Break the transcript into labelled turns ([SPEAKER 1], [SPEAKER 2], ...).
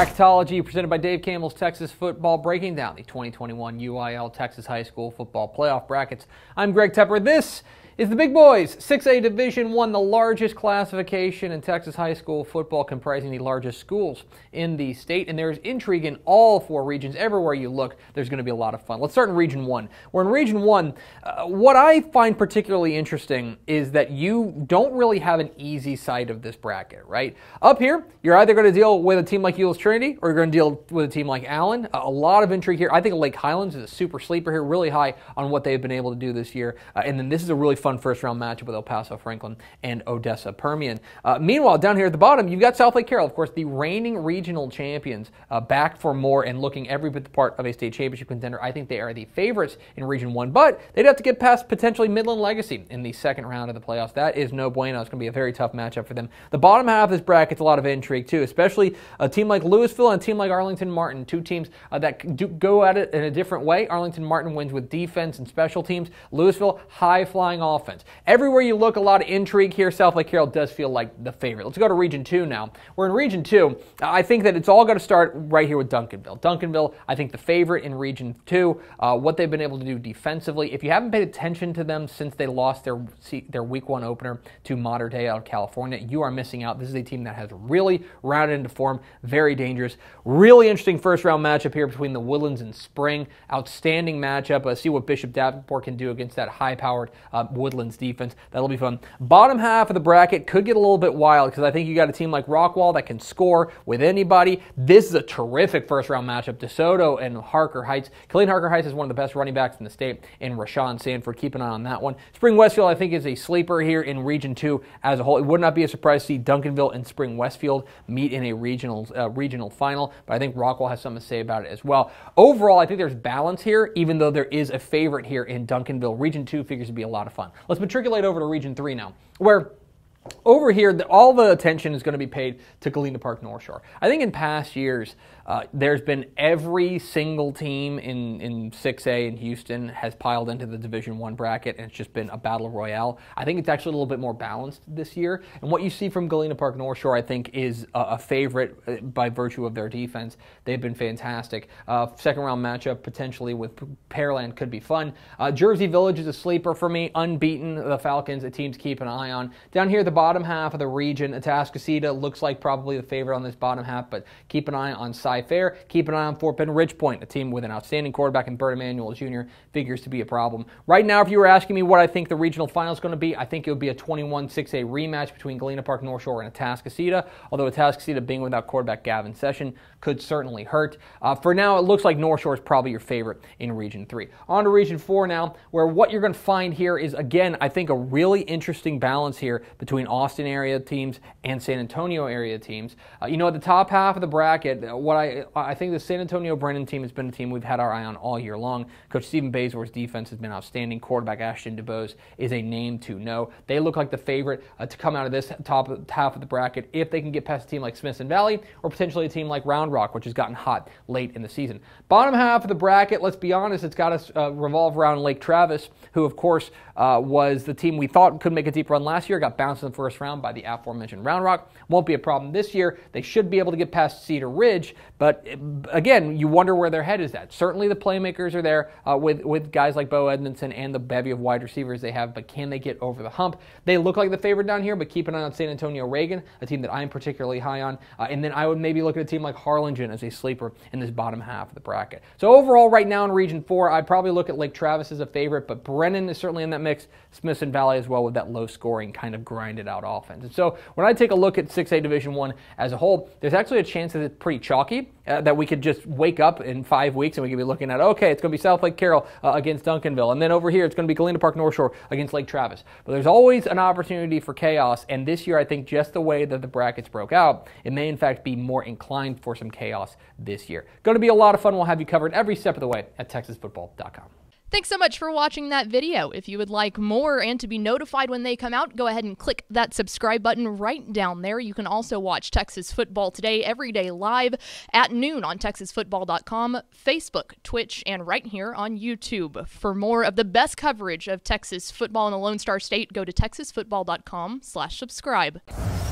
[SPEAKER 1] Bracketology presented by Dave Campbell's Texas Football, breaking down the 2021 UIL Texas High School Football Playoff brackets. I'm Greg Tepper. This is the big boys 6a division one the largest classification in texas high school football comprising the largest schools in the state and there's intrigue in all four regions everywhere you look there's going to be a lot of fun let's start in region one we're in region one uh, what i find particularly interesting is that you don't really have an easy side of this bracket right up here you're either going to deal with a team like Euless trinity or you're going to deal with a team like allen a lot of intrigue here i think lake highlands is a super sleeper here really high on what they've been able to do this year uh, and then this is a really fun fun first round matchup with El Paso Franklin and Odessa Permian. Uh, meanwhile, down here at the bottom, you've got South Lake Carroll, of course, the reigning regional champions, uh, back for more and looking every bit the part of a state championship contender. I think they are the favorites in Region 1, but they'd have to get past potentially Midland Legacy in the second round of the playoffs. That is no bueno. It's going to be a very tough matchup for them. The bottom half of this bracket's a lot of intrigue, too, especially a team like Louisville and a team like Arlington Martin, two teams uh, that do go at it in a different way. Arlington Martin wins with defense and special teams. Louisville, high flying all offense. Everywhere you look, a lot of intrigue here. South Lake Carroll does feel like the favorite. Let's go to Region 2 now. We're in Region 2. Uh, I think that it's all going to start right here with Duncanville. Duncanville, I think the favorite in Region 2, uh, what they've been able to do defensively. If you haven't paid attention to them since they lost their, their week one opener to Modern Day out of California, you are missing out. This is a team that has really rounded into form, very dangerous. Really interesting first round matchup here between the Woodlands and Spring. Outstanding matchup. Uh, see what Bishop Davenport can do against that high powered uh, Woodlands defense. That'll be fun. Bottom half of the bracket could get a little bit wild because I think you got a team like Rockwall that can score with anybody. This is a terrific first round matchup. DeSoto and Harker Heights. Killeen Harker Heights is one of the best running backs in the state, and Rashawn Sanford. Keep an eye on that one. Spring Westfield, I think, is a sleeper here in Region 2 as a whole. It would not be a surprise to see Duncanville and Spring Westfield meet in a regional, uh, regional final, but I think Rockwall has something to say about it as well. Overall, I think there's balance here, even though there is a favorite here in Duncanville. Region 2 figures to be a lot of fun. Let's matriculate over to Region 3 now, where over here, all the attention is going to be paid to Galena Park North Shore. I think in past years, uh, there's been every single team in, in 6A in Houston has piled into the Division One bracket, and it's just been a battle royale. I think it's actually a little bit more balanced this year. And what you see from Galena Park North Shore, I think, is a, a favorite uh, by virtue of their defense. They've been fantastic. Uh, second round matchup potentially with Pearland could be fun. Uh, Jersey Village is a sleeper for me, unbeaten. The Falcons, a team to keep an eye on. Down here, the bottom half of the region, Atascocita looks like probably the favorite on this bottom half, but keep an eye on. Side Cy Fair. Keep an eye on Fort Bend Ridgepoint, a team with an outstanding quarterback in Bert Emanuel Jr. figures to be a problem. Right now, if you were asking me what I think the regional final is going to be, I think it would be a 21-6A rematch between Galena Park North Shore and Atascocita, although Atascocita being without quarterback Gavin Session could certainly hurt. Uh, for now, it looks like North Shore is probably your favorite in Region 3. On to Region 4 now, where what you're going to find here is, again, I think a really interesting balance here between Austin area teams and San Antonio area teams. Uh, you know, at the top half of the bracket, what I, I think the San Antonio Brandon team has been a team we've had our eye on all year long. Coach Stephen Baysworth's defense has been outstanding. Quarterback Ashton DeBose is a name to know. They look like the favorite uh, to come out of this top half of the bracket if they can get past a team like Smithson Valley or potentially a team like Round Rock, which has gotten hot late in the season. Bottom half of the bracket, let's be honest, it's got to uh, revolve around Lake Travis, who, of course, uh, was the team we thought could make a deep run last year, got bounced in the first round by the aforementioned Round Rock. Won't be a problem this year. They should be able to get past Cedar Ridge, but again, you wonder where their head is at. Certainly the playmakers are there uh, with, with guys like Bo Edmondson and the bevy of wide receivers they have, but can they get over the hump? They look like the favorite down here, but keep an eye on San Antonio Reagan, a team that I'm particularly high on. Uh, and then I would maybe look at a team like Harlingen as a sleeper in this bottom half of the bracket. So overall, right now in Region 4, I'd probably look at Lake Travis as a favorite, but Brennan is certainly in that mix, Smithson Valley as well with that low scoring kind of grinded out offense. And so when I take a look at 6A Division 1 as a whole, there's actually a chance that it's pretty chalky uh, that we could just wake up in five weeks and we could be looking at, okay, it's going to be South Lake Carroll uh, against Duncanville. And then over here, it's going to be Galena Park North Shore against Lake Travis. But there's always an opportunity for chaos. And this year, I think just the way that the brackets broke out, it may in fact be more inclined for some chaos this year. Going to be a lot of fun. We'll have you covered every step of the way at texasfootball.com.
[SPEAKER 2] Thanks so much for watching that video. If you would like more and to be notified when they come out, go ahead and click that subscribe button right down there. You can also watch Texas Football Today every day live at noon on texasfootball.com, Facebook, Twitch, and right here on YouTube. For more of the best coverage of Texas football in the Lone Star State, go to texasfootball.com slash subscribe.